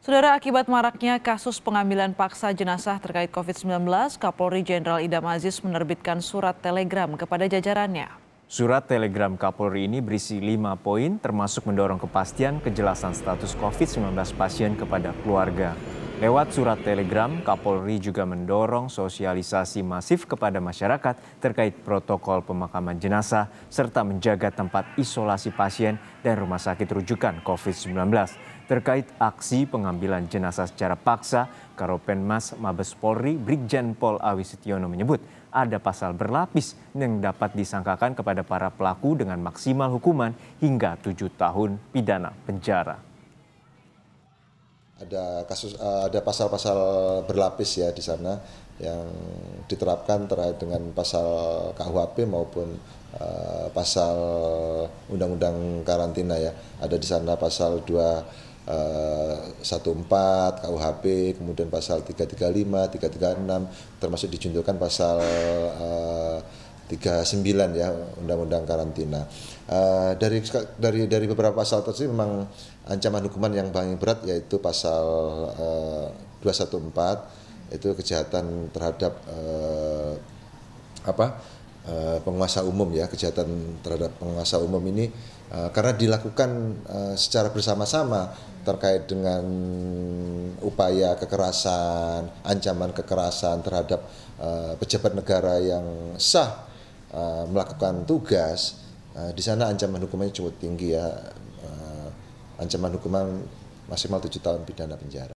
Saudara, akibat maraknya kasus pengambilan paksa jenazah terkait COVID-19, Kapolri Jenderal Idam Aziz menerbitkan surat telegram kepada jajarannya. Surat telegram Kapolri ini berisi lima poin termasuk mendorong kepastian kejelasan status COVID-19 pasien kepada keluarga. Lewat surat telegram, Kapolri juga mendorong sosialisasi masif kepada masyarakat terkait protokol pemakaman jenazah serta menjaga tempat isolasi pasien dan rumah sakit rujukan COVID-19 terkait aksi pengambilan jenazah secara paksa, Karopenmas Mabes Polri Brigjen Pol Awi Setiono menyebut ada pasal berlapis yang dapat disangkakan kepada para pelaku dengan maksimal hukuman hingga tujuh tahun pidana penjara ada kasus eh, ada pasal-pasal berlapis ya di sana yang diterapkan terkait dengan pasal KUHP maupun uh, pasal undang-undang karantina ya. Ada di sana pasal 2 14 eh, KUHP, kemudian pasal 335, 336 termasuk dijuntuhkan pasal uh, eh, 39 ya Undang-Undang Karantina. Uh, dari dari dari beberapa pasal tersebut memang ancaman hukuman yang paling berat yaitu pasal uh, 214 itu kejahatan terhadap uh, apa? Eh, penguasa umum ya kejahatan terhadap penguasa umum ini uh, karena dilakukan uh, secara bersama-sama terkait dengan upaya kekerasan, ancaman kekerasan terhadap uh, pejabat negara yang sah uh, melakukan tugas uh, di sana ancaman hukumannya cukup tinggi ya uh, ancaman hukuman maksimal tujuh tahun pidana penjara.